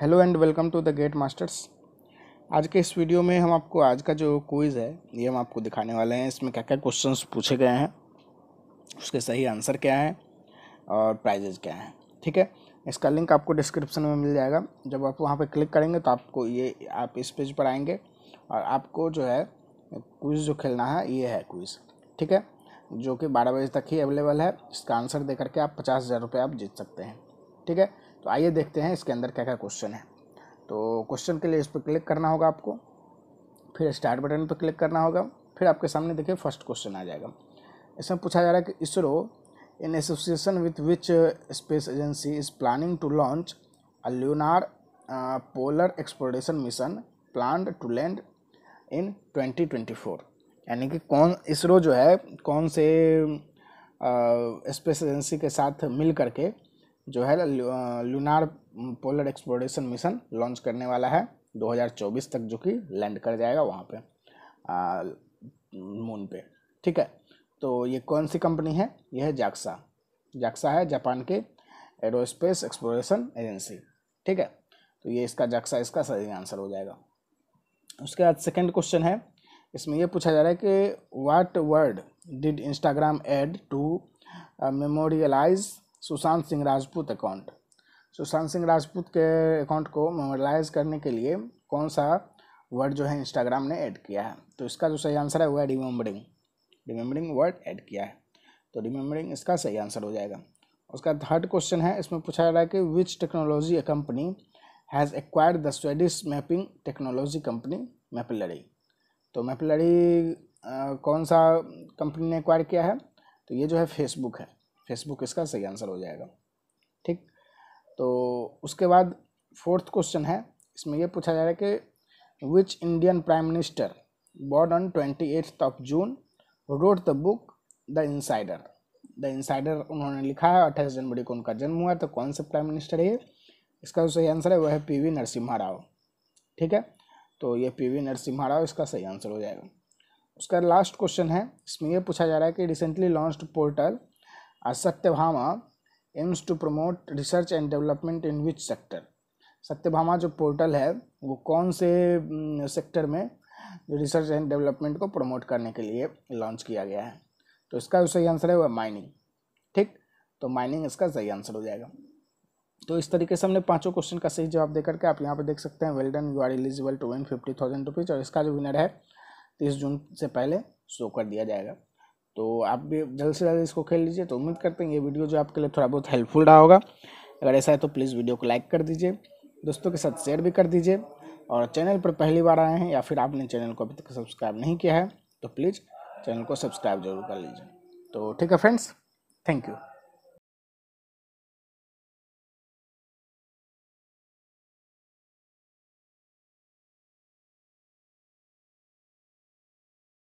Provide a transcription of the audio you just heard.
hello and welcome to the gate masters आज के इस वीडियो में हम आपको आज का जो क्विज़ है ये हम आपको दिखाने वाले हैं इसमें क्या क्या क्वेश्चंस पूछे गए हैं उसके सही आंसर क्या हैं और प्राइजेज क्या हैं ठीक है इसका लिंक आपको डिस्क्रिप्शन में मिल जाएगा जब आप वहाँ पर क्लिक करेंगे तो आपको ये आप इस पेज पर आएंगे और आपको जो है क्विज़ जो खेलना है ये है क्विज़ ठीक है जो कि बारह बजे तक ही अवेलेबल है इसका आंसर दे करके आप पचास हज़ार रुपये आप जीत सकते हैं ठीक है तो आइए देखते हैं इसके अंदर क्या क्या क्वेश्चन है तो क्वेश्चन के लिए इस पर क्लिक करना होगा आपको फिर स्टार्ट बटन पर क्लिक करना होगा फिर आपके सामने देखिए फर्स्ट क्वेश्चन आ जाएगा इसमें पूछा जा रहा है कि ISRO in association with which space agency is planning to launch a lunar polar exploration mission plan to land in 2024 यानी कि कौन इसरो जो है कौन से स्पेस uh, एजेंसी के साथ मिल करके जो है lunar polar exploration mission launch करने वाला है 2024 तक जो कि लैंड कर जाएगा वहाँ पे मून पे ठीक है तो ये कौन सी कंपनी है यह है जैक्सा जैक्सा है जापान के एरोस्पेस एक्सप्लोरेशन एजेंसी ठीक है तो ये इसका जैक्सा इसका सही आंसर हो जाएगा उसके बाद सेकेंड क्वेश्चन है इसमें यह पूछा जा रहा है कि what word did Instagram add to memorialize Sushant Singh Rajput account Sushant Singh Rajput के अकाउंट को मेमोरलाइज करने के लिए कौन सा वर्ड जो है इंस्टाग्राम ने ऐड किया है तो इसका जो सही आंसर है वो है रिमेम्बरिंग रिमेम्बरिंग वर्ड ऐड किया है तो रिमेम्बरिंग इसका सही आंसर हो जाएगा उसका थर्ड क्वेश्चन है इसमें पूछा जा रहा है कि which technology a company has acquired the Swedish mapping technology company Mapillary तो मैपलरी कौन सा कंपनी ने एक्वायर किया है तो ये जो है फेसबुक है फेसबुक इसका सही आंसर हो जाएगा ठीक तो उसके बाद फोर्थ क्वेश्चन है इसमें यह पूछा जा रहा है कि which Indian prime minister born on twenty eighth of June wrote the book the insider the insider उन्होंने लिखा है अट्ठाईस जनवरी को उनका जन्म हुआ तो कौन से प्राइम मिनिस्टर है इसका जो सही आंसर है वह है पी वी नरसिम्हा राव ठीक है तो ये पी वी नरसिम्हा राव इसका सही आंसर हो जाएगा उसका लास्ट क्वेश्चन है इसमें यह पूछा जा रहा है कि recently launched portal Bhama aims to promote research and development in which sector Satya Satyabhama जो पोर्टल है वो कौन से सेक्टर में रिसर्च एंड डेवलपमेंट को प्रमोट करने के लिए लॉन्च किया गया है तो इसका जो सही आंसर है वह माइनिंग ठीक तो माइनिंग इसका सही आंसर हो जाएगा तो इस तरीके से हमने पांचों क्वेश्चन का सही जवाब देकर के आप यहाँ पर देख सकते हैं well done you are eligible to win fifty thousand rupees और इसका जो विनर है तीस जून से पहले शो कर दिया जाएगा तो आप भी जल्द से जल्द इसको खेल लीजिए तो उम्मीद करते हैं ये वीडियो जो आपके लिए थोड़ा बहुत हेल्पफुल रहा होगा अगर ऐसा है तो प्लीज़ वीडियो को लाइक कर दीजिए दोस्तों के साथ शेयर भी कर दीजिए और चैनल पर पहली बार आए हैं या फिर आपने चैनल को अभी तक सब्सक्राइब नहीं किया है तो प्लीज़ चैनल को सब्सक्राइब जरूर कर लीजिए तो ठीक है फ्रेंड्स थैंक यू